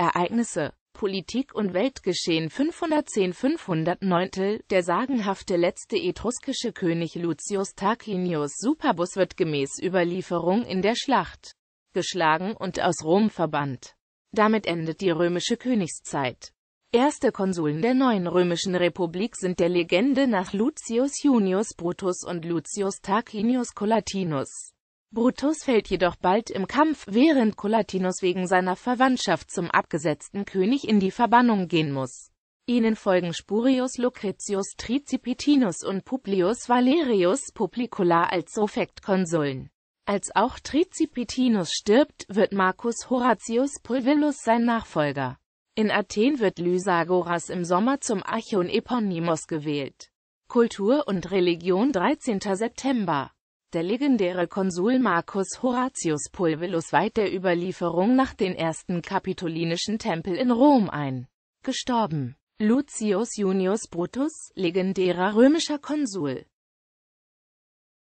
Ereignisse, Politik und Weltgeschehen 510-509, der sagenhafte letzte etruskische König Lucius Tarquinius Superbus wird gemäß Überlieferung in der Schlacht geschlagen und aus Rom verbannt. Damit endet die römische Königszeit. Erste Konsuln der neuen römischen Republik sind der Legende nach Lucius Junius Brutus und Lucius Tarquinius Collatinus. Brutus fällt jedoch bald im Kampf, während Collatinus wegen seiner Verwandtschaft zum abgesetzten König in die Verbannung gehen muss. Ihnen folgen Spurius Lucretius Tricipitinus und Publius Valerius Publicola als Sofektkonsuln. Als auch Tricipitinus stirbt, wird Marcus Horatius Pulvillus sein Nachfolger. In Athen wird Lysagoras im Sommer zum Archon Eponymos gewählt. Kultur und Religion 13. September der legendäre Konsul Marcus Horatius Pulvillus weiht der Überlieferung nach den ersten kapitolinischen Tempel in Rom ein. Gestorben. Lucius Junius Brutus, legendärer römischer Konsul